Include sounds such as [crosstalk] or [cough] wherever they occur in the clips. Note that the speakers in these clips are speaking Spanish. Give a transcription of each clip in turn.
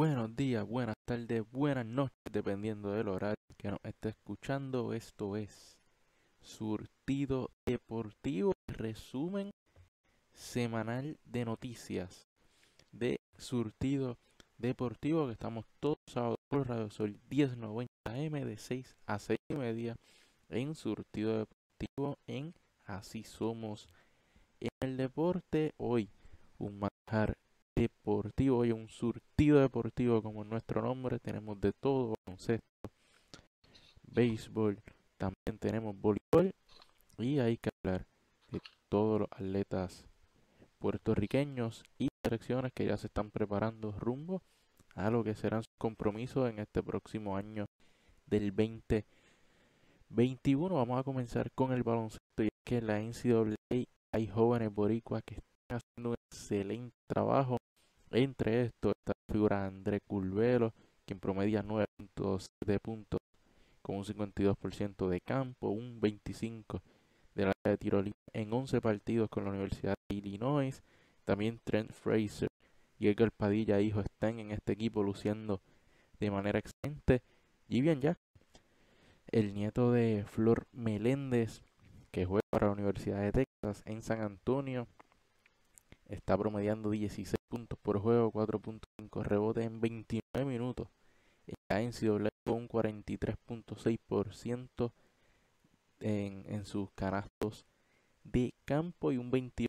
buenos días, buenas tardes, buenas noches, dependiendo del horario que nos esté escuchando. Esto es Surtido Deportivo, resumen semanal de noticias de Surtido Deportivo que estamos todos sábados por Radio Sol 1090M de 6 a 6 y media en Surtido Deportivo en Así Somos en el Deporte. Hoy un manjar deportivo y un surtido deportivo como nuestro nombre. Tenemos de todo, baloncesto, béisbol, también tenemos voleibol y hay que hablar de todos los atletas puertorriqueños y selecciones que ya se están preparando rumbo a lo que serán sus compromisos en este próximo año del 2021. Vamos a comenzar con el baloncesto y es que en la NCAA hay jóvenes boricuas que están haciendo un excelente trabajo. Entre estos está la figura de André Culvero quien promedia 9.7 puntos con un 52% de campo, un 25% de la de tiro en 11 partidos con la Universidad de Illinois. También Trent Fraser y Edgar Padilla, hijo, están en este equipo luciendo de manera excelente. Y bien ya, el nieto de Flor Meléndez, que juega para la Universidad de Texas en San Antonio, Está promediando 16 puntos por juego, 4.5 rebotes en 29 minutos. Está en doble con un 43.6% en, en sus canastos de campo y un 28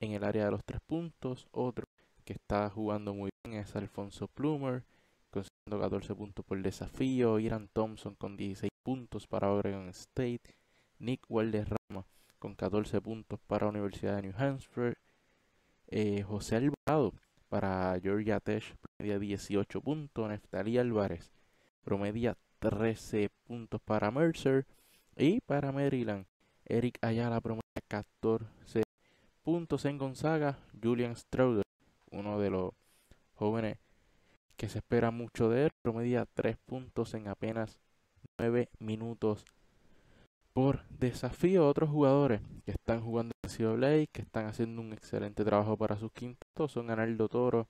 en el área de los 3 puntos. Otro que está jugando muy bien es Alfonso Plumer, consiguiendo 14 puntos por desafío. Iran Thompson con 16 puntos para Oregon State. Nick Ramos con 14 puntos para Universidad de New Hampshire. Eh, José Alvarado para Georgia Tech promedia 18 puntos, Neftalí Álvarez promedia 13 puntos para Mercer y para Maryland Eric Ayala promedia 14 puntos en Gonzaga, Julian Strouder, uno de los jóvenes que se espera mucho de él, promedia 3 puntos en apenas 9 minutos por desafío a otros jugadores que están jugando en CWA. que están haciendo un excelente trabajo para sus quintos. Son Arnaldo Toro,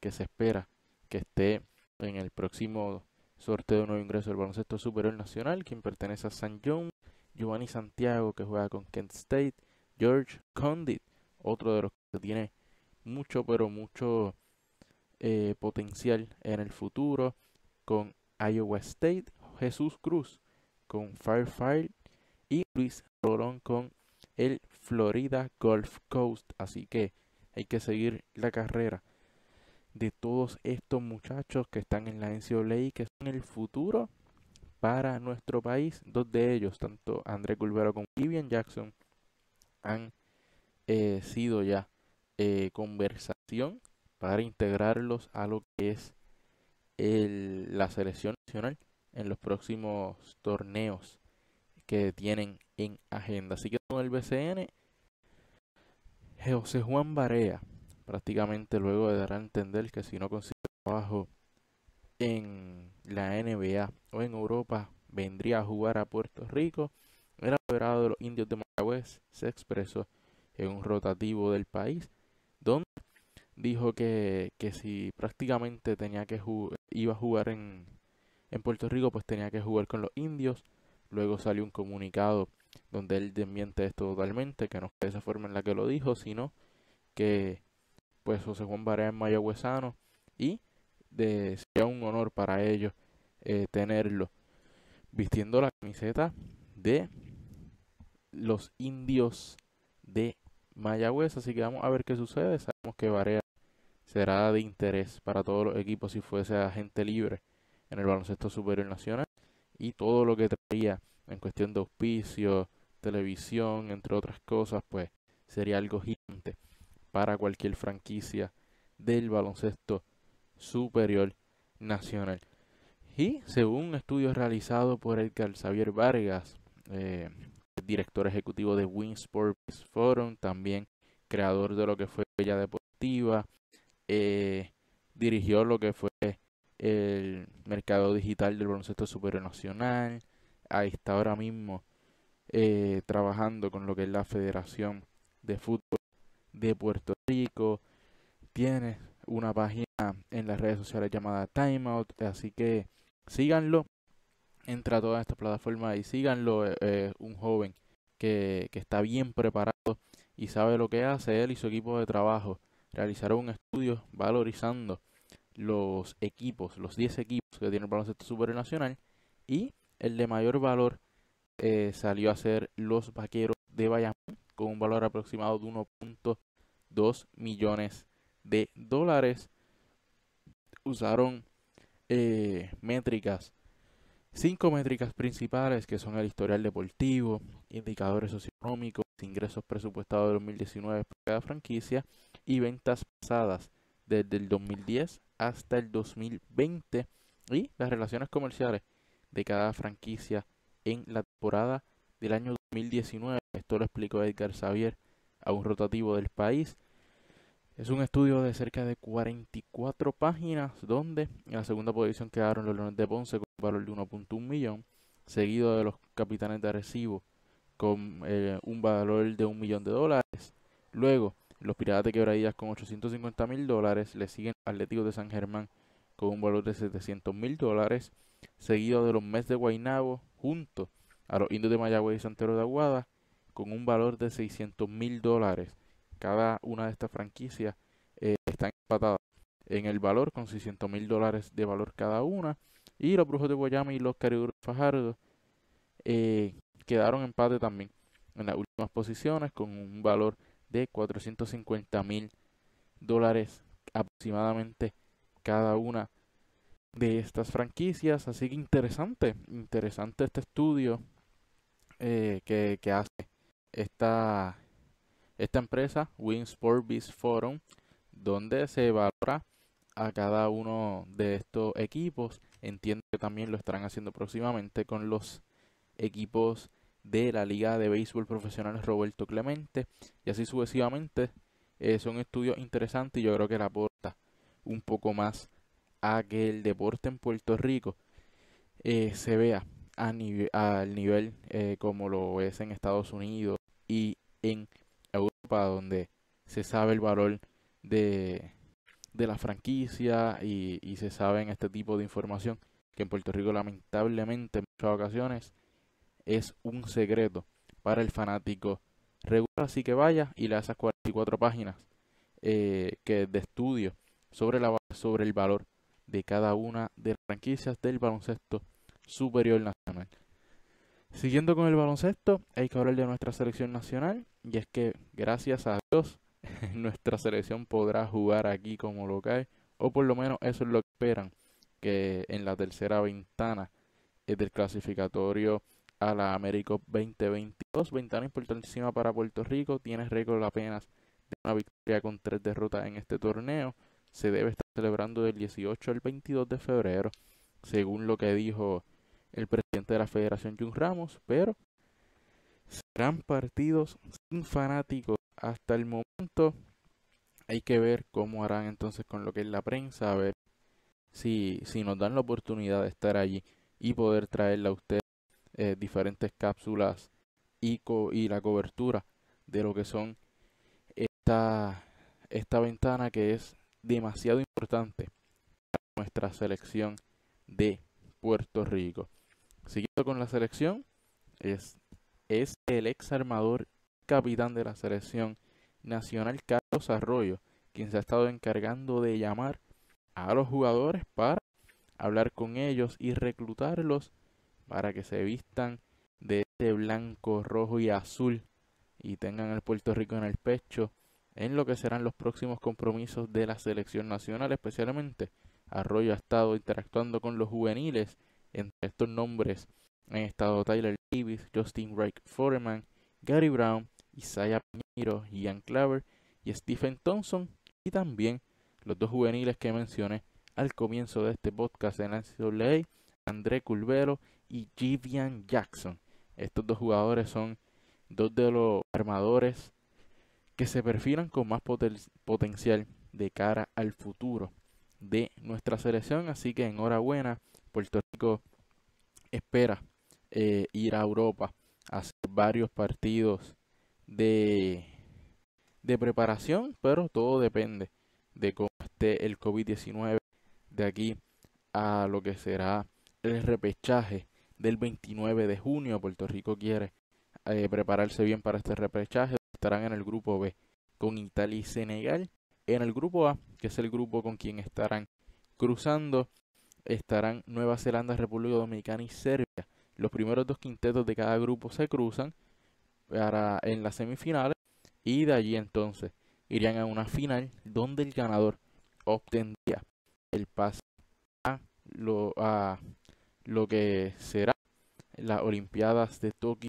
que se espera que esté en el próximo sorteo de nuevo ingreso del baloncesto superior nacional, quien pertenece a San John, Giovanni Santiago, que juega con Kent State, George Condit, otro de los que tiene mucho, pero mucho eh, potencial en el futuro, con Iowa State, Jesús Cruz, con Firefire y Luis Rolón con el Florida Gulf Coast. Así que hay que seguir la carrera de todos estos muchachos que están en la NCAA, que son el futuro para nuestro país. Dos de ellos, tanto André Culvero como Vivian Jackson, han eh, sido ya eh, conversación para integrarlos a lo que es la selección nacional en los próximos torneos que tienen en agenda. Así que con el BCN, José Juan Barea prácticamente luego de dar a entender que si no consigue trabajo en la NBA o en Europa, vendría a jugar a Puerto Rico. Era liberado de los indios de Mayagüez, se expresó en un rotativo del país, donde dijo que, si prácticamente tenía que iba a jugar en, en Puerto Rico, pues tenía que jugar con los indios Luego salió un comunicado donde él desmiente esto totalmente, que no fue esa forma en la que lo dijo, sino que pues José Juan Barea es mayagüezano y sería un honor para ellos eh, tenerlo vistiendo la camiseta de los indios de Mayagüez. Así que vamos a ver qué sucede. Sabemos que Barea será de interés para todos los equipos si fuese agente libre en el baloncesto superior nacional y todo lo que traía en cuestión de auspicio, televisión, entre otras cosas, pues sería algo gigante para cualquier franquicia del baloncesto superior nacional. Y según estudios estudio realizado por Edgar Xavier Vargas, eh, director ejecutivo de Winsport Peace Forum, también creador de lo que fue Bella Deportiva, eh, dirigió lo que fue el mercado digital del baloncesto super nacional, ahí está ahora mismo eh, trabajando con lo que es la Federación de Fútbol de Puerto Rico, tiene una página en las redes sociales llamada Timeout, así que síganlo, entra a todas estas plataformas y síganlo, eh, eh, un joven que, que está bien preparado y sabe lo que hace, él y su equipo de trabajo realizaron un estudio valorizando los equipos, los 10 equipos que tienen el baloncesto supernacional y el de mayor valor eh, salió a ser los vaqueros de Bayamón con un valor aproximado de 1.2 millones de dólares. Usaron eh, métricas, cinco métricas principales que son el historial deportivo, indicadores socioeconómicos, ingresos presupuestados de 2019 para cada franquicia y ventas pasadas desde el 2010 hasta el 2020 y las relaciones comerciales de cada franquicia en la temporada del año 2019. Esto lo explicó Edgar Xavier a un rotativo del país. Es un estudio de cerca de 44 páginas donde en la segunda posición quedaron los Leones de Ponce con un valor de 1.1 millón, seguido de los Capitanes de Arecibo con eh, un valor de un millón de dólares. Luego los Piratas de Quebradillas con 850 mil dólares. Le siguen Atlético de San Germán con un valor de 700 mil dólares. Seguido de los Mets de Guaynabo junto a los Indios de Mayagüez y Santero de Aguada con un valor de 600 mil dólares. Cada una de estas franquicias eh, están está empatada en el valor con 600 mil dólares de valor cada una. Y los Brujos de Guayama y los Cariduros Fajardo eh, quedaron empate también en las últimas posiciones con un valor de 450 mil dólares aproximadamente cada una de estas franquicias. Así que interesante, interesante este estudio eh, que, hace esta, esta empresa, Winsport Biz Forum, donde se valora a cada uno de estos equipos. Entiendo que también lo estarán haciendo próximamente con los equipos de la Liga de Béisbol Profesional Roberto Clemente y así sucesivamente. Eh, son estudios interesantes y yo creo que le aporta un poco más a que el deporte en Puerto Rico eh, se vea a al nivel eh, como lo es en Estados Unidos y en Europa donde se sabe el valor de, la franquicia y, y se sabe en este tipo de información que en Puerto Rico lamentablemente en muchas ocasiones es un secreto para el fanático regular, así que vaya y lea esas 44 páginas eh, que de estudio sobre, la, sobre el valor de cada una de las franquicias del baloncesto superior nacional. Siguiendo con el baloncesto, hay que hablar de nuestra selección nacional, y es que gracias a Dios [laughs] nuestra selección podrá jugar aquí como lo local, o por lo menos eso es lo que esperan, que en la tercera ventana eh, del clasificatorio a la AmeriCup 2022. Ventana importantísima para Puerto Rico. Tiene récord apenas de una victoria con tres derrotas en este torneo. Se debe estar celebrando del 18 al 22 de febrero, según lo que dijo el presidente de la Federación, Jun Ramos. Pero serán partidos sin fanáticos hasta el momento. Hay que ver cómo harán entonces con lo que es la prensa, a ver si, si nos dan la oportunidad de estar allí y poder traerla a ustedes eh, diferentes cápsulas y, y la cobertura de lo que son esta, esta ventana que es demasiado importante para nuestra selección de Puerto Rico. Siguiendo con la selección, es, es el ex armador capitán de la selección nacional Carlos Arroyo, quien se ha estado encargando de llamar a los jugadores para hablar con ellos y reclutarlos para que se vistan de este blanco, rojo y azul y tengan el Puerto Rico en el pecho en lo que serán los próximos compromisos de la selección nacional, especialmente Arroyo ha estado interactuando con los juveniles, entre estos nombres han estado Tyler Davis, Justin Reich Foreman, Gary Brown, Isaiah Piñero, Ian Claver y Stephen Thompson, y también los dos juveniles que mencioné al comienzo de este podcast en la NCAA, André Culvero y Jivian Jackson. Estos dos jugadores son dos de los armadores que se perfilan con más potencial de cara al futuro de nuestra selección. Así que enhorabuena, Puerto Rico espera eh, ir a Europa a hacer varios partidos de, de preparación, pero todo depende de cómo esté el COVID-19 de aquí a lo que será el repechaje del 29 de junio. Puerto Rico quiere eh, prepararse bien para este repechaje. Estarán en el grupo B con Italia y Senegal. En el grupo A, que es el grupo con quien estarán cruzando, estarán Nueva Zelanda, República Dominicana y Serbia. Los primeros dos quintetos de cada grupo se cruzan para, en la semifinal y de allí entonces irían a una final donde el ganador obtendría el pase a lo, a lo que será las Olimpiadas de Tokio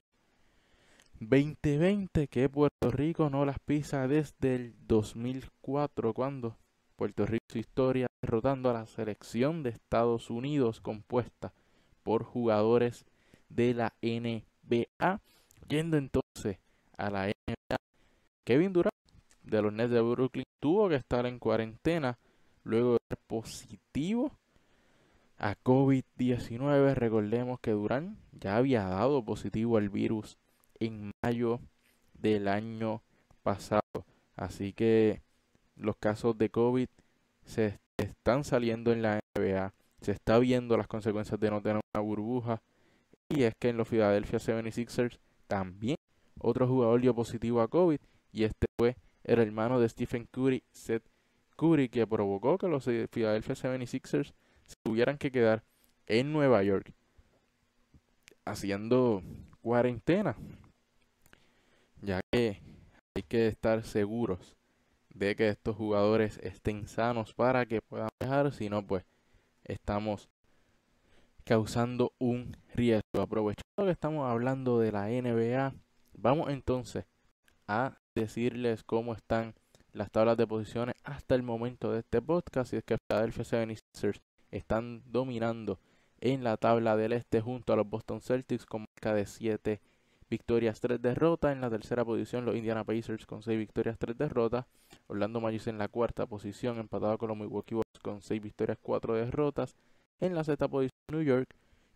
2020 que Puerto Rico no las pisa desde el 2004 cuando Puerto Rico su historia derrotando a la selección de Estados Unidos compuesta por jugadores de la NBA yendo entonces a la NBA Kevin Durant de los Nets de Brooklyn tuvo que estar en cuarentena luego de ser positivo a COVID-19. Recordemos que Durán ya había dado positivo al virus en mayo del año pasado. Así que los casos de COVID se están saliendo en la NBA. Se está viendo las consecuencias de no tener una burbuja. Y es que en los Philadelphia 76ers también otro jugador dio positivo a COVID. Y este fue el hermano de Stephen Curry, Seth Curry, que provocó que los Philadelphia 76ers si tuvieran que quedar en Nueva York haciendo cuarentena, ya que hay que estar seguros de que estos jugadores estén sanos para que puedan viajar, si no, pues estamos causando un riesgo. Aprovechando que estamos hablando de la NBA, vamos entonces a decirles cómo están las tablas de posiciones hasta el momento de este podcast. Y es que Philadelphia 76ers están dominando en la tabla del este junto a los Boston Celtics con marca de 7 victorias, 3 derrotas. En la tercera posición los Indiana Pacers con 6 victorias, 3 derrotas. Orlando Magic en la cuarta posición empatado con los Milwaukee Bucks con 6 victorias, 4 derrotas. En la sexta posición New York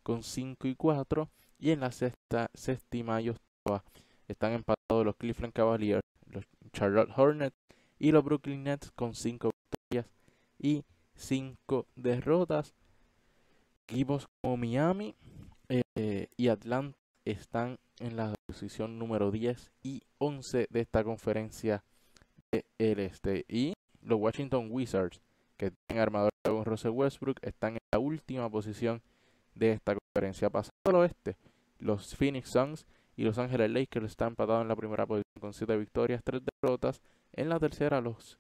con 5 y 4. Y en la sexta, séptima y octava están empatados los Cleveland Cavaliers, los Charlotte Hornets y los Brooklyn Nets con 5 victorias y cinco derrotas. Equipos como Miami eh, y Atlanta están en la posición número 10 y 11 de esta conferencia del este. Y los Washington Wizards, que tienen armador con Rose Westbrook, están en la última posición de esta conferencia. Pasando al oeste, los Phoenix Suns y Los Angeles Lakers están empatados en la primera posición con 7 victorias, 3 derrotas. En la tercera, los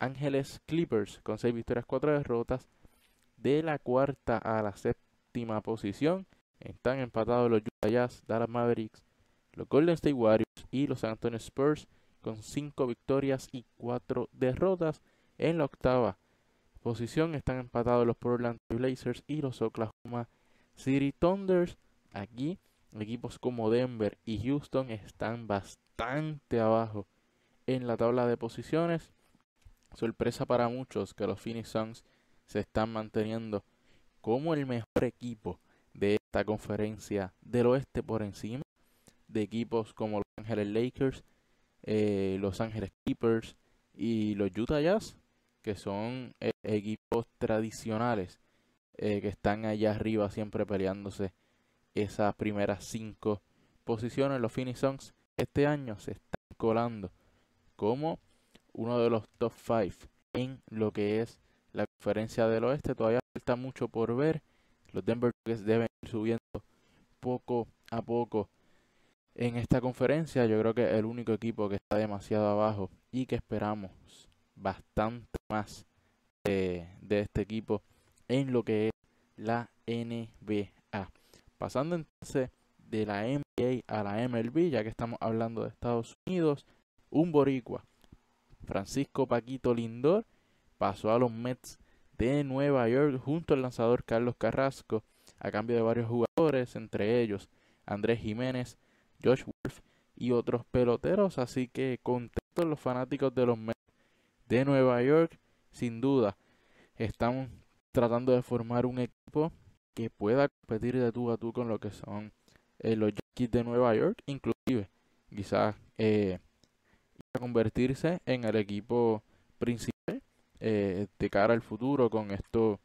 Ángeles Clippers con 6 victorias, 4 derrotas. De la cuarta a la séptima posición están empatados los Utah Jazz, Dallas Mavericks, los Golden State Warriors y los San Antonio Spurs con 5 victorias y 4 derrotas. En la octava posición están empatados los Portland Blazers y los Oklahoma City Thunders. Aquí equipos como Denver y Houston están bastante abajo en la tabla de posiciones. Sorpresa para muchos que los Phoenix Suns se están manteniendo como el mejor equipo de esta conferencia del oeste por encima de equipos como Los Angeles Lakers, eh, Los Angeles Keepers y los Utah Jazz, que son eh, equipos tradicionales eh, que están allá arriba siempre peleándose esas primeras cinco posiciones. Los Phoenix Suns este año se están colando como uno de los top 5 en lo que es la conferencia del oeste. Todavía falta mucho por ver. Los Denver Nuggets deben ir subiendo poco a poco en esta conferencia. Yo creo que el único equipo que está demasiado abajo y que esperamos bastante más de, de este equipo en lo que es la NBA. Pasando entonces de la NBA a la MLB, ya que estamos hablando de Estados Unidos, un boricua Francisco Paquito Lindor pasó a los Mets de Nueva York junto al lanzador Carlos Carrasco a cambio de varios jugadores, entre ellos Andrés Jiménez, Josh Wolf y otros peloteros. Así que contentos los fanáticos de los Mets de Nueva York, sin duda, están tratando de formar un equipo que pueda competir de tú a tú con lo que son eh, los Yankees de Nueva York, inclusive quizás eh, convertirse en el equipo principal eh, de cara al futuro con estos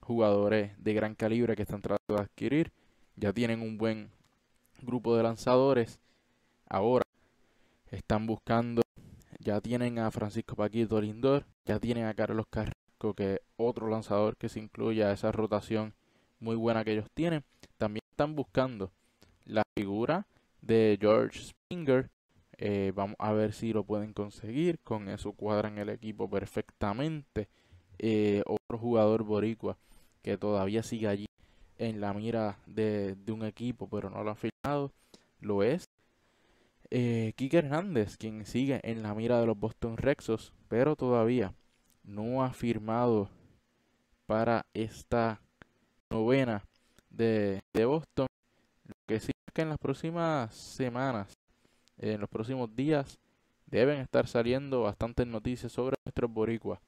jugadores de gran calibre que están tratando de adquirir. Ya tienen un buen grupo de lanzadores. Ahora están buscando, ya tienen a Francisco Paquito Lindor, ya tienen a Carlos Carrasco, que es otro lanzador que se incluye a esa rotación muy buena que ellos tienen. También están buscando la figura de George Springer, eh, vamos a ver si lo pueden conseguir. Con eso cuadran el equipo perfectamente. Eh, otro jugador boricua que todavía sigue allí en la mira de, un equipo, pero no lo ha firmado, lo es eh, Kike Hernández, quien sigue en la mira de los Boston Rexos, pero todavía no ha firmado para esta novena de, de Boston. Lo que sí es que en las próximas semanas en los próximos días deben estar saliendo bastantes noticias sobre nuestros boricuas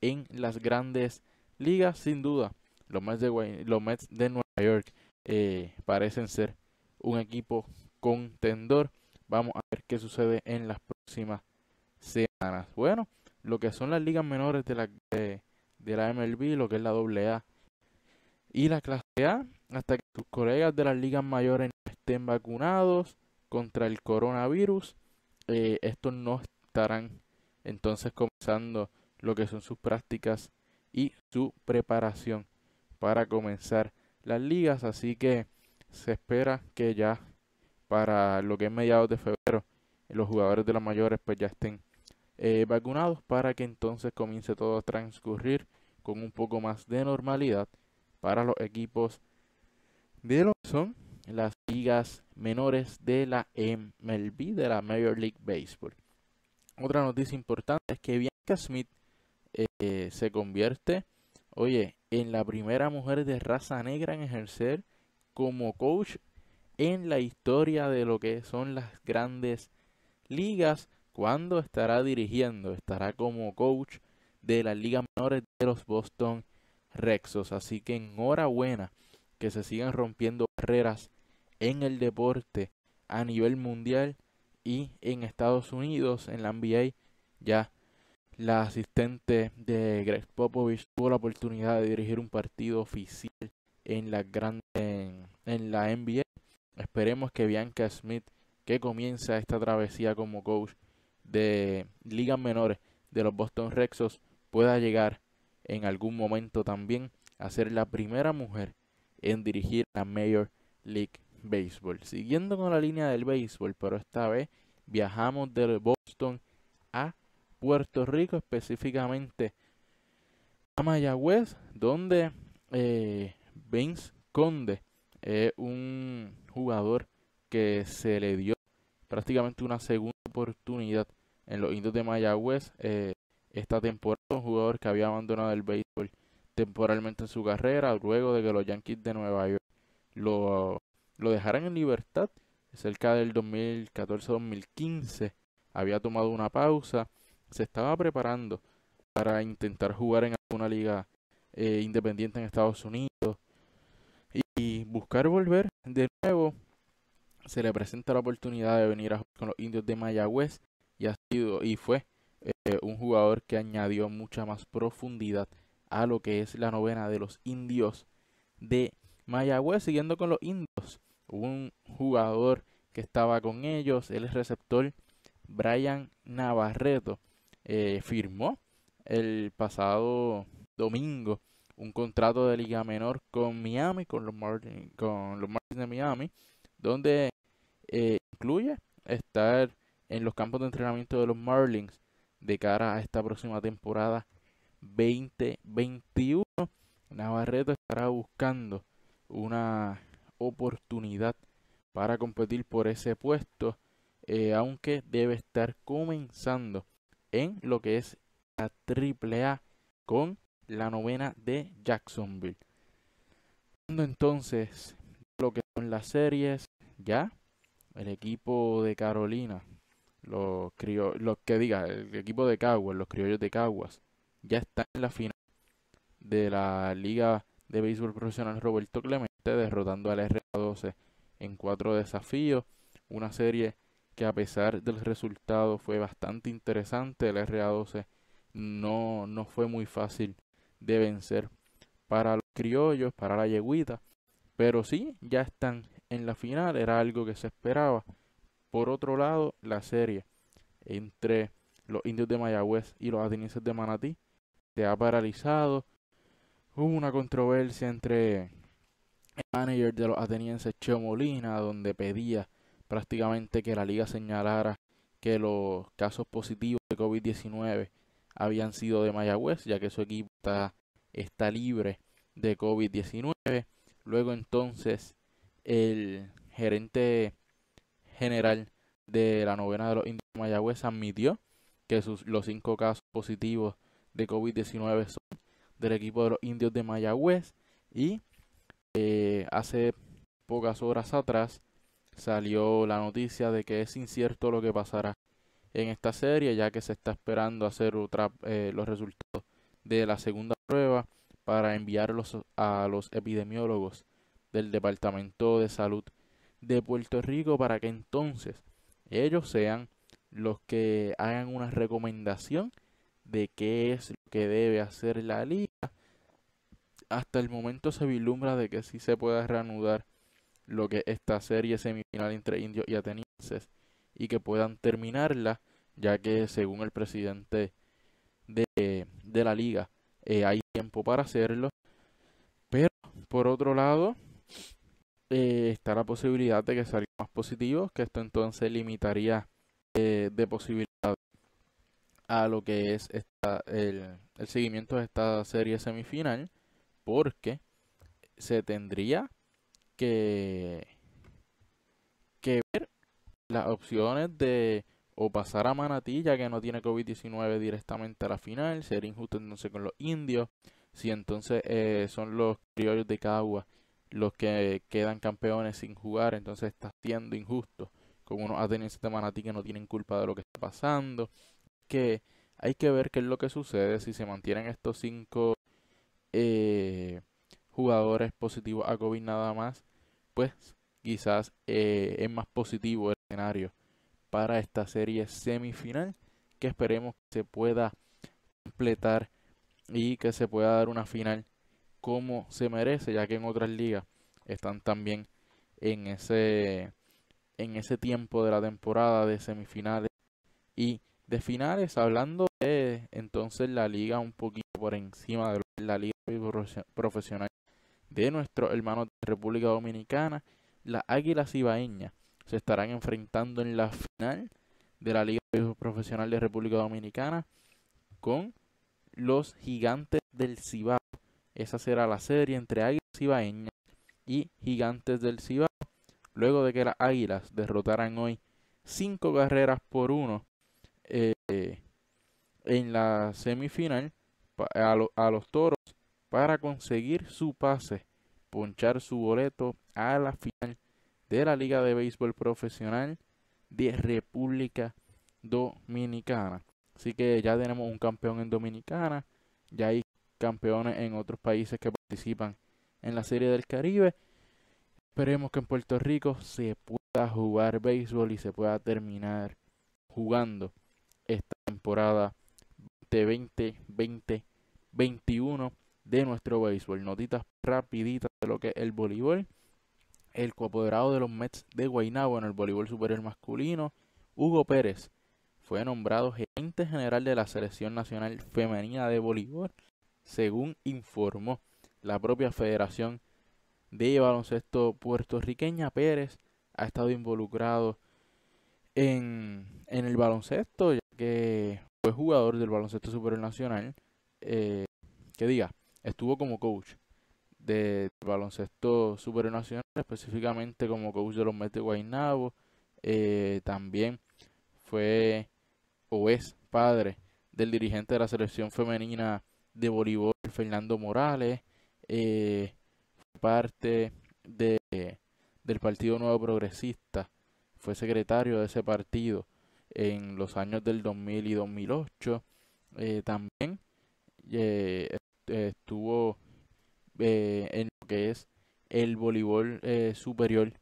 en las grandes ligas, sin duda. Los Mets de, Mets de Nueva York eh, parecen ser un equipo contendor. Vamos a ver qué sucede en las próximas semanas. Bueno, lo que son las ligas menores de la, de, la MLB, lo que es la AA y la clase A, hasta que sus colegas de las ligas mayores estén vacunados, contra el coronavirus, eh, estos no estarán entonces comenzando lo que son sus prácticas y su preparación para comenzar las ligas. Así que se espera que ya para lo que es mediados de febrero los jugadores de las mayores pues ya estén eh, vacunados para que entonces comience todo a transcurrir con un poco más de normalidad para los equipos de lo que son las ligas menores de la MLB, de la Major League Baseball. Otra noticia importante es que Bianca Smith eh, se convierte, oye, en la primera mujer de raza negra en ejercer como coach en la historia de lo que son las grandes ligas, cuando estará dirigiendo, estará como coach de las ligas menores de los Boston Rexos. Así que enhorabuena que se sigan rompiendo barreras en el deporte a nivel mundial y en Estados Unidos, en la NBA, ya la asistente de Greg Popovich tuvo la oportunidad de dirigir un partido oficial en la, grande en, la NBA. Esperemos que Bianca Smith, que comienza esta travesía como coach de ligas menores de los Boston Rexos, pueda llegar en algún momento también a ser la primera mujer en dirigir la Major League béisbol. Siguiendo con la línea del béisbol, pero esta vez viajamos de Boston a Puerto Rico, específicamente a Mayagüez, donde eh, Vince Conde es un jugador que se le dio prácticamente una segunda oportunidad en los Indios de Mayagüez eh, esta temporada. Un jugador que había abandonado el béisbol temporalmente en su carrera, luego de que los Yankees de Nueva York lo lo dejaran en libertad cerca del 2014-2015. Había tomado una pausa, se estaba preparando para intentar jugar en alguna liga eh, independiente en Estados Unidos y, buscar volver de nuevo. Se le presenta la oportunidad de venir con los indios de Mayagüez y ha sido y fue eh, un jugador que añadió mucha más profundidad a lo que es la novena de los indios de Mayagüez, siguiendo con los indios un jugador que estaba con ellos, el receptor Brian Navarreto, eh, firmó el pasado domingo un contrato de liga menor con Miami, con los Marlins con los de Miami, donde eh, incluye estar en los campos de entrenamiento de los Marlins de cara a esta próxima temporada 2021. Navarreto estará buscando una oportunidad para competir por ese puesto, eh, aunque debe estar comenzando en lo que es la triple A con la novena de Jacksonville. Cuando Entonces, lo que son las series, ya el equipo de Carolina, los, criollos, lo que diga, el equipo de Caguas, los criollos de Caguas, ya está en la final de la Liga de Béisbol Profesional Roberto Clemente derrotando al RA12 en cuatro desafíos. Una serie que a pesar del resultado fue bastante interesante. El RA12 no, no fue muy fácil de vencer para los criollos, para la yeguita. Pero sí, ya están en la final, era algo que se esperaba. Por otro lado, la serie entre los indios de Mayagüez y los atenienses de Manatí se ha paralizado. Hubo una controversia entre el manager de los atenienses, Cheo Molina, donde pedía prácticamente que la liga señalara que los casos positivos de COVID-19 habían sido de Mayagüez, ya que su equipo está, libre de COVID-19. Luego entonces el gerente general de la novena de los indios de Mayagüez admitió que sus, los cinco casos positivos de COVID-19 son del equipo de los indios de Mayagüez y eh, hace pocas horas atrás salió la noticia de que es incierto lo que pasará en esta serie, ya que se está esperando hacer otra, eh, los resultados de la segunda prueba para enviarlos a los epidemiólogos del Departamento de Salud de Puerto Rico para que entonces ellos sean los que hagan una recomendación de qué es lo que debe hacer la liga hasta el momento se vislumbra de que sí se pueda reanudar lo que esta serie semifinal entre indios y atenienses y que puedan terminarla, ya que según el presidente de, la liga eh, hay tiempo para hacerlo. Pero por otro lado, eh, está la posibilidad de que salga más positivo. que esto entonces limitaría eh, de posibilidad a lo que es el seguimiento de esta serie semifinal porque se tendría que, que ver las opciones de o pasar a Manatí ya que no tiene COVID-19 directamente a la final, ser injusto entonces con los indios, si entonces eh, son los criollos de Cagua los que quedan campeones sin jugar, entonces está siendo injusto con unos atenienses de Manatí que no tienen culpa de lo que está pasando, que hay que ver qué es lo que sucede si se mantienen estos cinco eh, jugadores positivos a COVID nada más, pues quizás eh, es más positivo el escenario para esta serie semifinal que esperemos que se pueda completar y que se pueda dar una final como se merece, ya que en otras ligas están también en ese en ese tiempo de la temporada de semifinales y de finales hablando entonces la liga un poquito por encima de la liga profesional de nuestro hermano de República Dominicana, las Águilas Ibaeñas se estarán enfrentando en la final de la Liga Profesional de República Dominicana con los Gigantes del Cibao. Esa será la serie entre Águilas Ibaeñas y Gigantes del Cibao, luego de que las Águilas derrotaran hoy cinco carreras por uno eh, en la semifinal a, a los Toros para conseguir su pase, ponchar su boleto a la final de la Liga de Béisbol Profesional de República Dominicana. Así que ya tenemos un campeón en Dominicana, ya hay campeones en otros países que participan en la Serie del Caribe. Esperemos que en Puerto Rico se pueda jugar béisbol y se pueda terminar jugando esta temporada 2020-2021 de nuestro béisbol. Notitas rapiditas de lo que es el voleibol. El coapoderado de los Mets de Guaynabo en el voleibol superior masculino, Hugo Pérez, fue nombrado gerente general de la Selección Nacional Femenina de Voleibol, según informó la propia Federación de Baloncesto Puertorriqueña. Pérez ha estado involucrado en, en el baloncesto, ya que fue jugador del Baloncesto Superior Nacional. Eh, que diga, estuvo como coach de baloncesto supernacional, específicamente como coach de los Mets de Guaynabo. Eh, también fue o es padre del dirigente de la selección femenina de voleibol, Fernando Morales. Eh, fue parte de, del Partido Nuevo Progresista. Fue secretario de ese partido en los años del 2000 y 2008. Eh, también eh, estuvo eh, en lo que es el voleibol eh, superior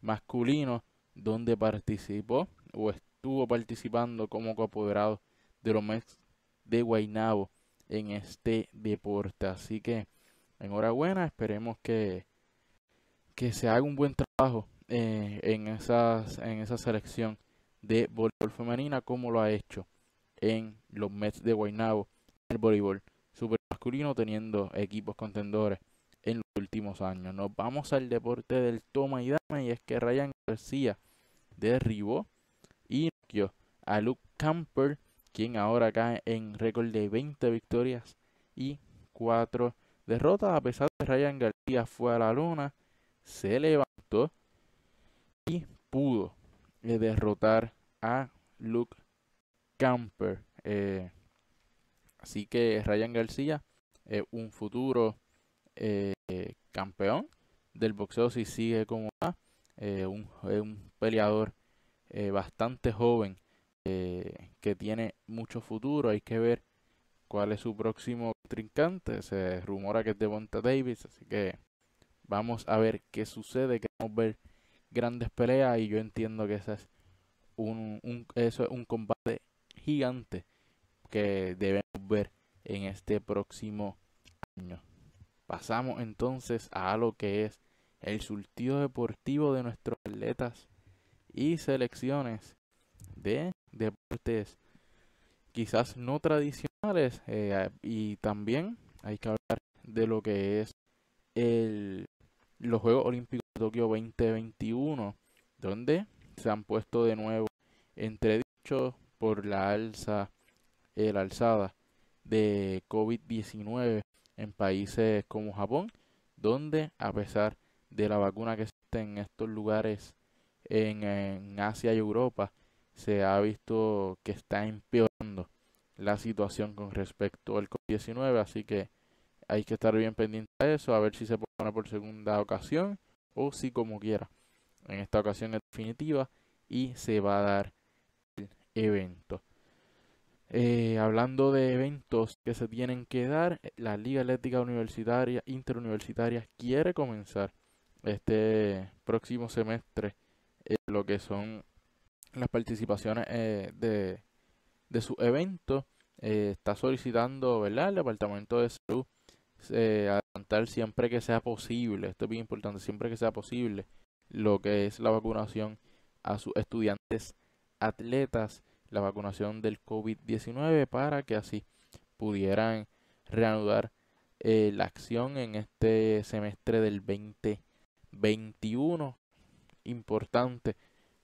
masculino, donde participó o estuvo participando como coapoderado de los Mets de Guainabo en este deporte. Así que enhorabuena, esperemos que, que se haga un buen trabajo en, esas, en esa selección de voleibol femenina como lo ha hecho en los Mets de Guaynabo, el voleibol Supermasculino masculino teniendo equipos contendores en los últimos años. Nos vamos al deporte del toma y dame y es que Ryan García derribó y noqueó a Luke Camper, quien ahora cae en récord de 20 victorias y 4 derrotas. A pesar de que Ryan García fue a la luna, se levantó y pudo eh, derrotar a Luke Camper. Eh, Así que Ryan García es un futuro eh, campeón del boxeo si sigue como va. Eh, es un, peleador eh, bastante joven que tiene mucho futuro. Hay que ver cuál es su próximo trincante. Se rumora que es Devonta Davis, así que vamos a ver qué sucede. Queremos ver grandes peleas y yo entiendo que ese es un, eso es un combate gigante que debemos ver en este próximo año. Pasamos entonces a lo que es el surtido deportivo de nuestros atletas y selecciones de deportes quizás no tradicionales eh, y también hay que hablar de lo que es el, los Juegos Olímpicos de Tokio 2021 donde se han puesto de nuevo entredichos por la alza el alzada de COVID-19 en países como Japón, donde a pesar de la vacuna que existe en estos lugares en, Asia y Europa, se ha visto que está empeorando la situación con respecto al COVID-19, así que hay que estar bien pendiente de eso, a ver si se pone por segunda ocasión o si como quiera. En esta ocasión es definitiva y se va a dar el evento. Eh, hablando de eventos que se tienen que dar, eh, la Liga Atlética Universitaria, Interuniversitaria quiere comenzar este próximo semestre eh, lo que son las participaciones de, de sus eventos. está solicitando ¿verdad? el Departamento de Salud adelantar siempre que sea posible, esto es bien importante, siempre que sea posible, lo que es la vacunación a sus estudiantes atletas la vacunación del COVID-19 para que así pudieran reanudar eh, la acción en este semestre del 2021. Importante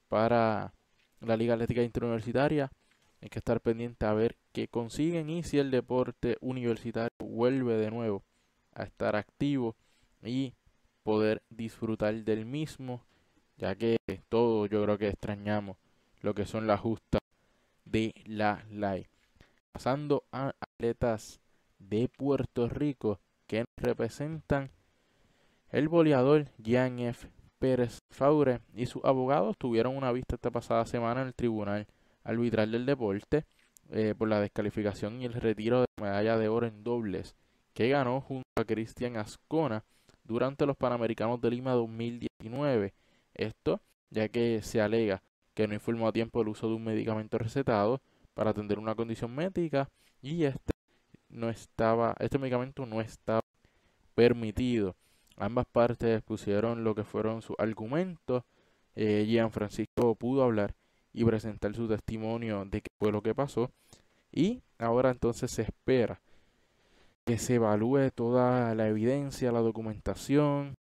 para la Liga Atlética Interuniversitaria. Hay que estar pendiente a ver qué consiguen y si el deporte universitario vuelve de nuevo a estar activo y poder disfrutar del mismo, ya que todo yo creo que extrañamos lo que son las justas de la LAI. Pasando a atletas de Puerto Rico que representan el boleador jean F. Pérez Faure y sus abogados tuvieron una vista esta pasada semana en el Tribunal Arbitral del Deporte eh, por la descalificación y el retiro de la medalla de oro en dobles que ganó junto a Cristian Ascona durante los Panamericanos de Lima 2019. Esto ya que se alega que no informó a tiempo el uso de un medicamento recetado para atender una condición médica y este no estaba, este medicamento no estaba permitido. Ambas partes pusieron lo que fueron sus argumentos. Eh, Francisco pudo hablar y presentar su testimonio de qué fue lo que pasó. Y ahora entonces se espera que se evalúe toda la evidencia, la documentación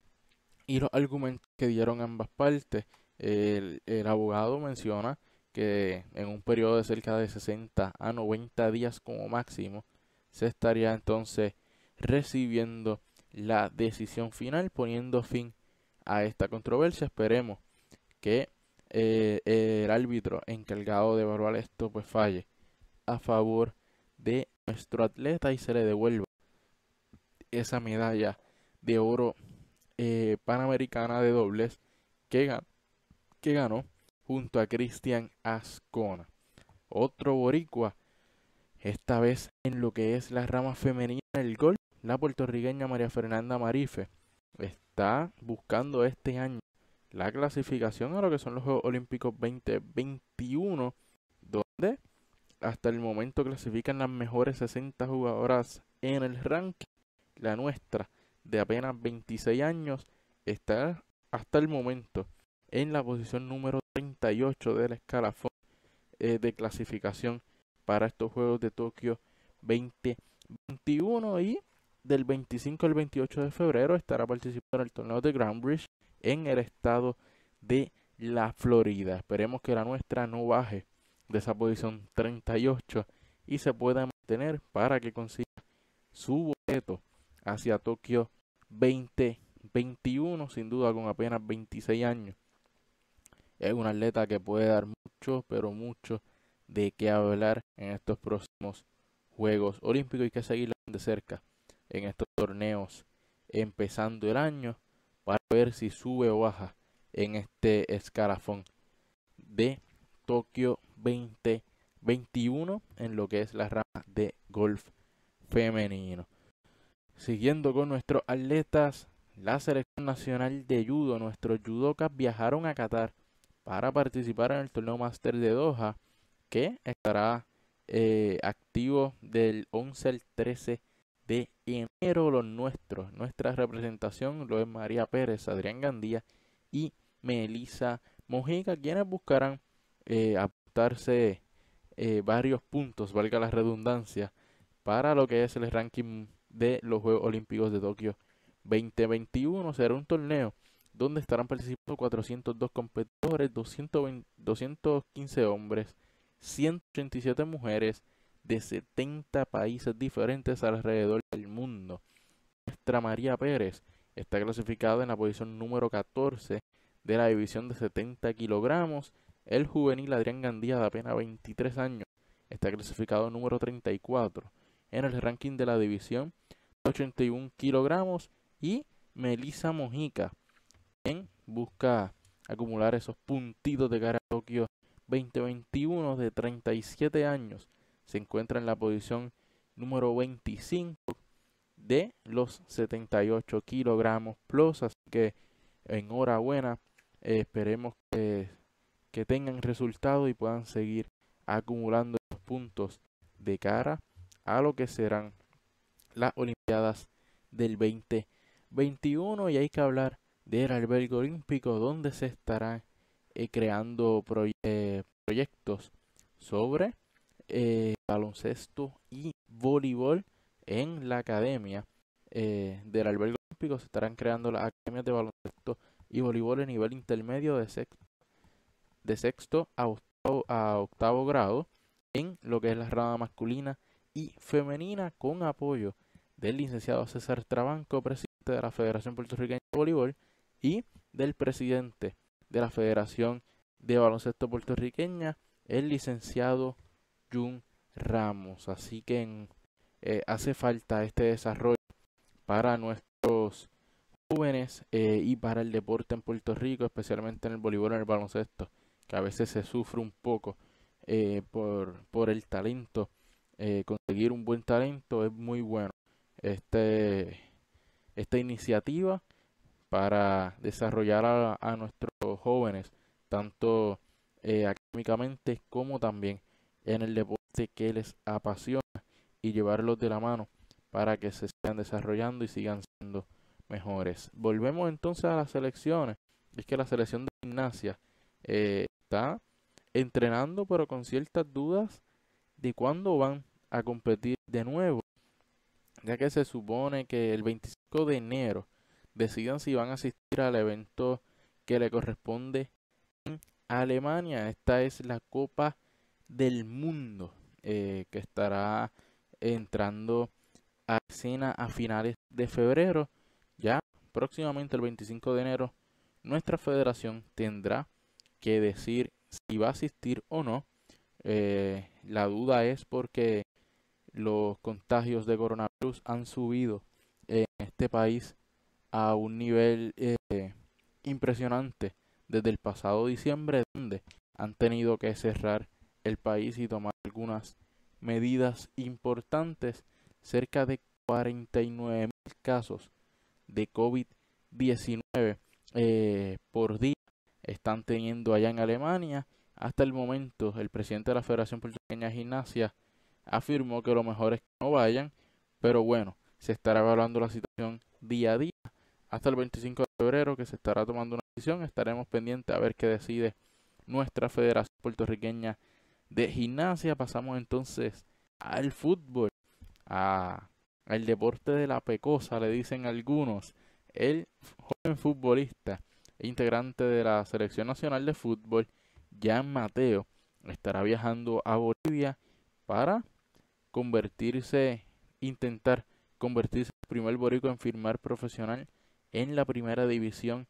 y los argumentos que dieron ambas partes el, abogado menciona que en un periodo de cerca de 60 a 90 días como máximo se estaría entonces recibiendo la decisión final poniendo fin a esta controversia. Esperemos que eh, el árbitro encargado de evaluar esto pues falle a favor de nuestro atleta y se le devuelva esa medalla de oro eh, panamericana de dobles que gana que ganó junto a Cristian Ascona. Otro boricua, esta vez en lo que es la rama femenina del gol, la puertorriqueña María Fernanda Marife está buscando este año la clasificación a lo que son los Juegos Olímpicos 2021, donde hasta el momento clasifican las mejores 60 jugadoras en el ranking. La nuestra, de apenas 26 años, está hasta el momento en la posición número 38 del escalafón eh, de clasificación para estos Juegos de Tokio 2021 y del 25 al 28 de febrero estará participando en el torneo de Grand Bridge en el estado de la Florida. Esperemos que la nuestra no baje de esa posición 38 y se pueda mantener para que consiga su boleto hacia Tokio 2021, sin duda con apenas 26 años es un atleta que puede dar mucho, pero mucho de qué hablar en estos próximos Juegos Olímpicos. y que seguirla de cerca en estos torneos empezando el año para ver si sube o baja en este escalafón de Tokio 2021 en lo que es la rama de golf femenino. Siguiendo con nuestros atletas, la selección nacional de judo, nuestros judocas viajaron a Qatar para participar en el torneo Master de Doha que estará eh, activo del 11 al 13 de enero. Los nuestros, nuestra representación lo es María Pérez, Adrián Gandía y Melissa Mojica, quienes buscarán eh, apuntarse eh, varios puntos, valga la redundancia, para lo que es el ranking de los Juegos Olímpicos de Tokio 2021. Será un torneo donde estarán participando 402 competidores, 215 hombres, 187 mujeres de 70 países diferentes alrededor del mundo. Nuestra María Pérez está clasificada en la posición número 14 de la división de 70 kilogramos. El juvenil Adrián Gandía, de apenas 23 años, está clasificado número 34 en el ranking de la división de 81 kilogramos. Y Melissa Mojica, busca acumular esos puntitos de cara a Tokio 2021 de 37 años. Se encuentra en la posición número 25 de los 78 kilogramos plus. Así que enhorabuena. esperemos que, tengan resultado y puedan seguir acumulando esos puntos de cara a lo que serán las Olimpiadas del 2021. Y hay que hablar del albergue olímpico donde se estarán eh, creando eh, proyectos sobre eh, baloncesto y voleibol en la academia del albergue olímpico se estarán creando las academias de baloncesto y voleibol a nivel intermedio de sexto, de sexto a, octavo, a octavo grado en lo que es la rama masculina y femenina con apoyo del licenciado César Trabanco, presidente de la Federación Puertorriqueña de Voleibol, y del presidente de la Federación de Baloncesto Puertorriqueña, el licenciado Jun Ramos. Así que eh, hace falta este desarrollo para nuestros jóvenes eh, y para el deporte en Puerto Rico, especialmente en el voleibol y en el baloncesto, que a veces se sufre un poco eh, por, por, el talento. conseguir un buen talento es muy bueno. Este, esta iniciativa para desarrollar a, nuestros jóvenes, tanto eh, académicamente como también en el deporte que les apasiona y llevarlos de la mano para que se sigan desarrollando y sigan siendo mejores. Volvemos entonces a las selecciones. Es que la selección de gimnasia eh, está entrenando pero con ciertas dudas de cuándo van a competir de nuevo, ya que se supone que el 25 de enero decidan si van a asistir al evento que le corresponde en Alemania. Esta es la Copa del Mundo eh, que estará entrando a escena a finales de febrero. Ya próximamente el 25 de enero nuestra federación tendrá que decir si va a asistir o no. Eh, la duda es porque los contagios de coronavirus han subido en este país a un nivel eh, impresionante desde el pasado diciembre, donde han tenido que cerrar el país y tomar algunas medidas importantes. Cerca de 49 mil casos de COVID-19 eh, por día están teniendo allá en Alemania. Hasta el momento, el presidente de la Federación Puertorriqueña de Gimnasia afirmó que lo mejor es que no vayan, pero bueno, se estará evaluando la situación día a día hasta el 25 de febrero que se estará tomando una decisión. Estaremos pendientes a ver qué decide nuestra Federación Puertorriqueña de Gimnasia. Pasamos entonces al fútbol, a, al deporte de la pecosa, le dicen algunos. El joven futbolista e integrante de la Selección Nacional de Fútbol, Jan Mateo, estará viajando a Bolivia para convertirse, intentar convertirse en el primer borico en firmar profesional en la primera división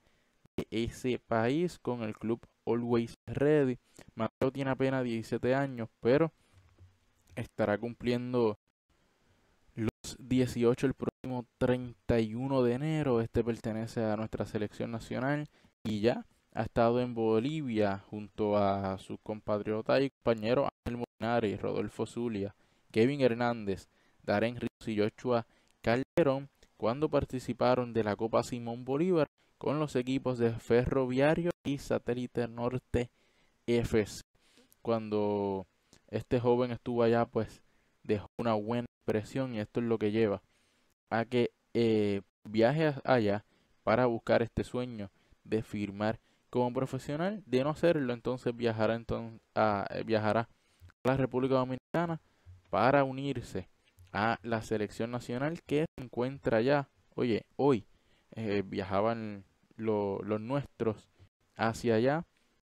de ese país con el club Always Ready. Mateo tiene apenas 17 años, pero estará cumpliendo los 18 el próximo 31 de enero. Este pertenece a nuestra selección nacional y ya ha estado en Bolivia junto a sus compatriotas y compañeros Ángel Molinari, Rodolfo Zulia, Kevin Hernández, Darren Ríos y Joshua Calderón cuando participaron de la Copa Simón Bolívar con los equipos de Ferroviario y Satélite Norte FS Cuando este joven estuvo allá, pues dejó una buena impresión y esto es lo que lleva a que eh, viaje allá para buscar este sueño de firmar como profesional. De no hacerlo, entonces viajará, entonces, a, eh, viajará a la República Dominicana para unirse a la selección nacional que se encuentra allá Oye, hoy eh, viajaban los nuestros hacia allá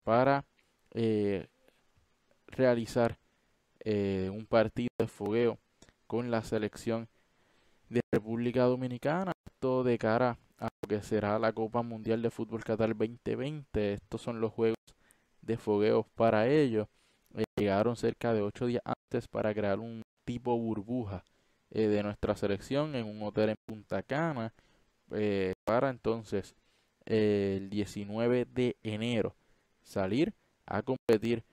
para eh, realizar eh, un partido de fogueo con la selección de República Dominicana. todo de cara a lo que será la Copa Mundial de Fútbol Qatar 2020. Estos son los juegos de fogueo para ellos. Llegaron cerca de ocho días antes para crear un tipo burbuja eh, de nuestra selección en un hotel en Punta Cana eh, para entonces eh, el 19 de enero salir a competir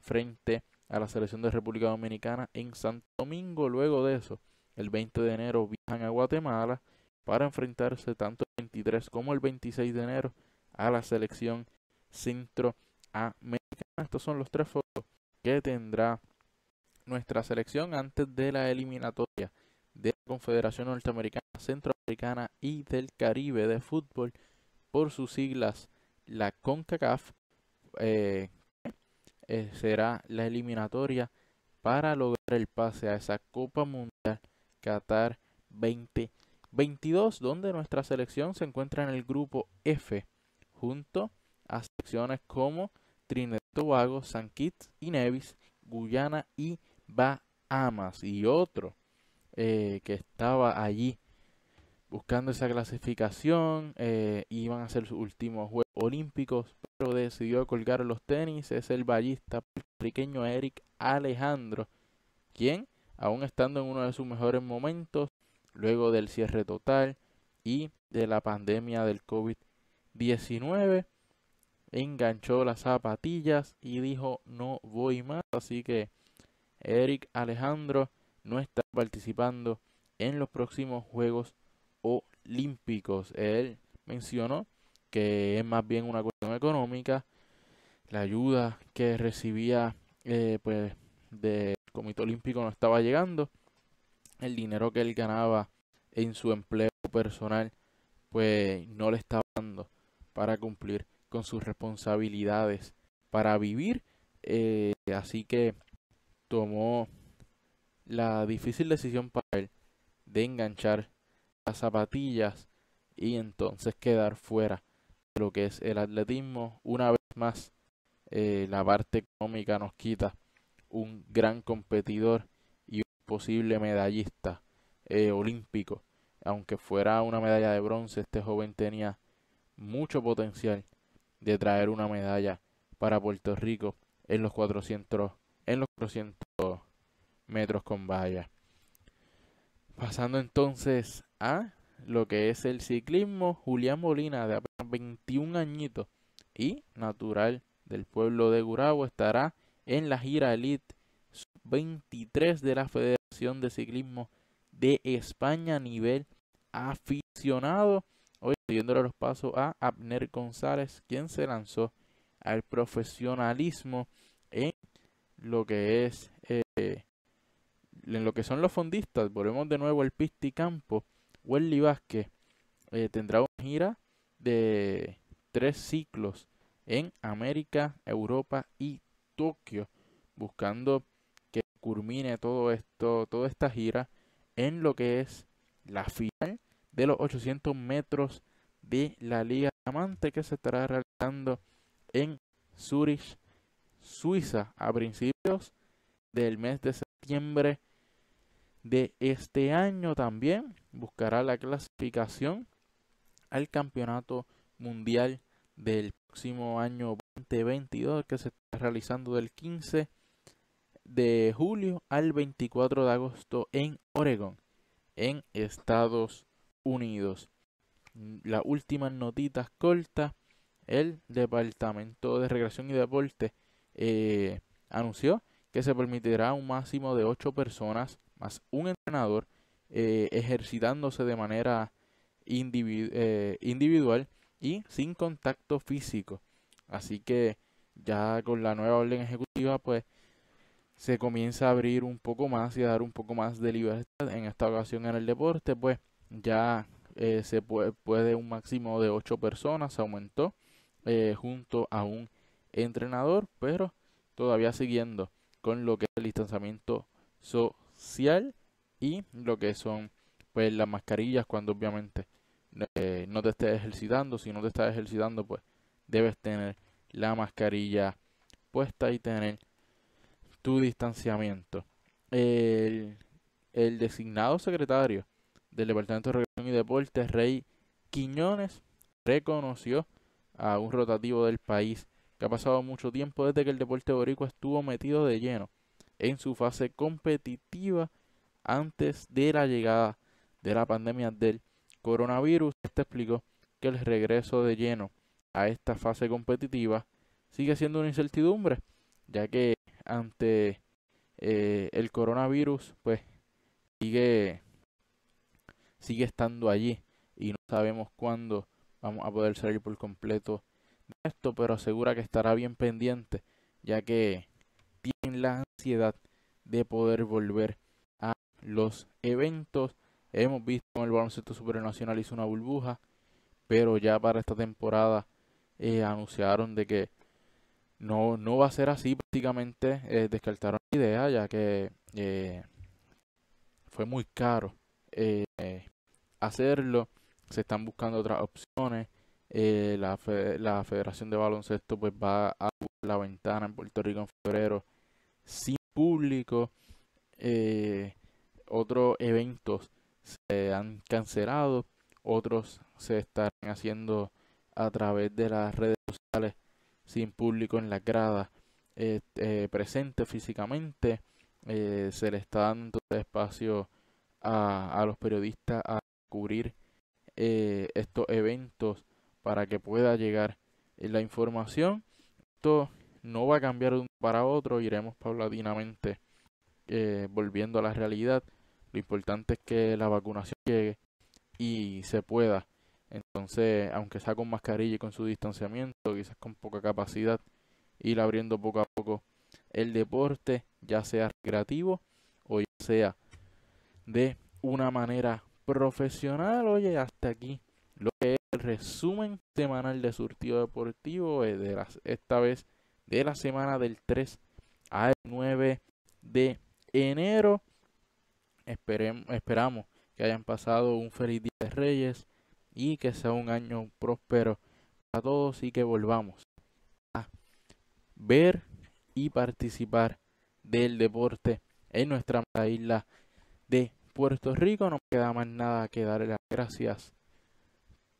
frente a la selección de República Dominicana en Santo Domingo. Luego de eso, el 20 de enero viajan a Guatemala para enfrentarse tanto el 23 como el 26 de enero a la selección centroamericana. Estos son los tres fotos que tendrá nuestra selección antes de la eliminatoria de la Confederación Norteamericana, Centroamericana y del Caribe de Fútbol, por sus siglas, la CONCACAF, eh, eh, será la eliminatoria para lograr el pase a esa Copa Mundial Qatar 2022, donde nuestra selección se encuentra en el grupo F, junto a selecciones como Trinidad y Tobago, San Kitts y Nevis, Guyana y va más y otro eh, que estaba allí buscando esa clasificación, eh, iban a ser sus últimos Juegos Olímpicos, pero decidió colgar los tenis, es el ballista puertorriqueño Eric Alejandro, quien, aún estando en uno de sus mejores momentos, luego del cierre total y de la pandemia del COVID-19, enganchó las zapatillas y dijo no voy más, así que Eric Alejandro no está participando en los próximos Juegos Olímpicos. Él mencionó que es más bien una cuestión económica, la ayuda que recibía eh, pues del Comité Olímpico no estaba llegando, el dinero que él ganaba en su empleo personal pues no le estaba dando para cumplir con sus responsabilidades para vivir eh, así que tomó la difícil decisión para él de enganchar las zapatillas y entonces quedar fuera de lo que es el atletismo. Una vez más, eh, la parte económica nos quita un gran competidor y un posible medallista eh, olímpico. Aunque fuera una medalla de bronce, este joven tenía mucho potencial de traer una medalla para Puerto Rico en los 400 en los 400 metros con valla. Pasando entonces a lo que es el ciclismo, Julián Molina, de apenas 21 añitos y natural del pueblo de Gurabo, estará en la gira Elite 23 de la Federación de Ciclismo de España a nivel aficionado. Hoy siguiéndole los pasos a Abner González, quien se lanzó al profesionalismo en lo que es eh, en lo que son los fondistas, volvemos de nuevo al Pisti Campo, Welly Vázquez eh, tendrá una gira de tres ciclos en América, Europa y Tokio, buscando que culmine todo esto, toda esta gira en lo que es la final de los 800 metros de la Liga Diamante que se estará realizando en Zurich, Suiza a principios del mes de septiembre de este año también buscará la clasificación al campeonato mundial del próximo año 2022 que se está realizando del 15 de julio al 24 de agosto en Oregon, en Estados Unidos. la última notita corta, el Departamento de Recreación y Deporte eh, anunció que se permitirá un máximo de 8 personas más un entrenador eh, ejercitándose de manera eh, individual y sin contacto físico. Así que ya con la nueva orden ejecutiva pues se comienza a abrir un poco más y a dar un poco más de libertad en esta ocasión en el deporte pues ya se puede, un máximo de 8 personas, aumentó junto a un entrenador, pero todavía siguiendo con lo que es el distanciamiento social y lo que son pues las mascarillas cuando obviamente eh, no te estés ejercitando, si no te estás ejercitando pues debes tener la mascarilla puesta y tener tu distanciamiento. El, designado secretario del Departamento de Recreación y Deportes, Rey Quiñones, reconoció a un rotativo del país ha pasado mucho tiempo desde que el deporte boricua estuvo metido de lleno en su fase competitiva antes de la llegada de la pandemia del coronavirus. Este explicó que el regreso de lleno a esta fase competitiva sigue siendo una incertidumbre, ya que ante eh, el coronavirus, pues sigue, sigue estando allí y no sabemos cuándo vamos a poder salir por completo esto, pero asegura que estará bien pendiente, ya que tienen la ansiedad de poder volver a los eventos. Hemos visto en el baloncesto supernacional hizo una burbuja, pero ya para esta temporada eh, anunciaron de que no, no va a ser así prácticamente. Eh, descartaron la idea, ya que eh, fue muy caro hacerlo. Se están buscando otras opciones. Eh, la, Federación de Baloncesto pues va a la ventana en Puerto Rico en febrero sin público. Eh, otros eventos se han cancelado, otros se están haciendo a través de las redes sociales sin público en la grada eh, presente físicamente. se le está dando espacio a, a los periodistas a cubrir estos eventos para que pueda llegar la información. Esto no va a cambiar de un para otro, iremos paulatinamente eh, volviendo a la realidad. Lo importante es que la vacunación llegue y se pueda. Entonces, aunque sea con mascarilla y con su distanciamiento, quizás con poca capacidad, ir abriendo poco a poco el deporte, ya sea recreativo o ya sea de una manera profesional. Oye, hasta aquí lo que es resumen semanal de surtido deportivo, eh, de esta vez de la semana del 3 al 9 de enero. Esperemos, esperamos que hayan pasado un feliz día de Reyes y que sea un año próspero para todos y que volvamos a ver y participar del deporte en nuestra isla de Puerto Rico. No queda más nada que darle las gracias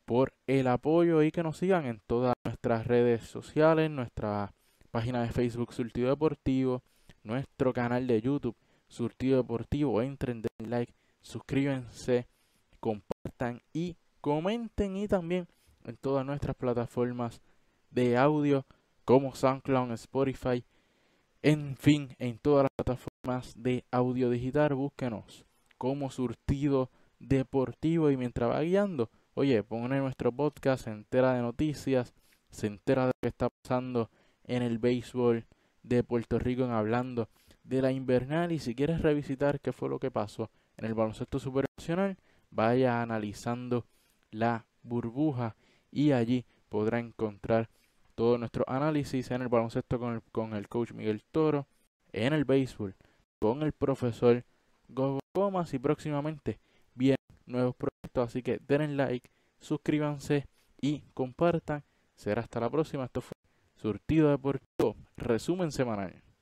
por el apoyo y que nos sigan en todas nuestras redes sociales, nuestra página de Facebook Surtido Deportivo, nuestro canal de YouTube Surtido Deportivo. Entren, den like, suscríbanse, compartan y comenten y también en todas nuestras plataformas de audio como SoundCloud, Spotify, en fin, en todas las plataformas de audio digital, búsquenos como surtido deportivo y mientras va guiando, oye, en nuestro podcast, se entera de noticias, se entera de lo que está pasando en el béisbol de Puerto Rico en hablando de la invernal y si quieres revisitar qué fue lo que pasó en el baloncesto supernacional, vaya analizando la burbuja y allí podrá encontrar todo nuestro análisis en el baloncesto con el, coach Miguel Toro, en el béisbol con el profesor Gogo y próximamente bien nuevos así que den like, suscríbanse y compartan. Será hasta la próxima. Esto fue Surtido Deportivo, resumen semanal.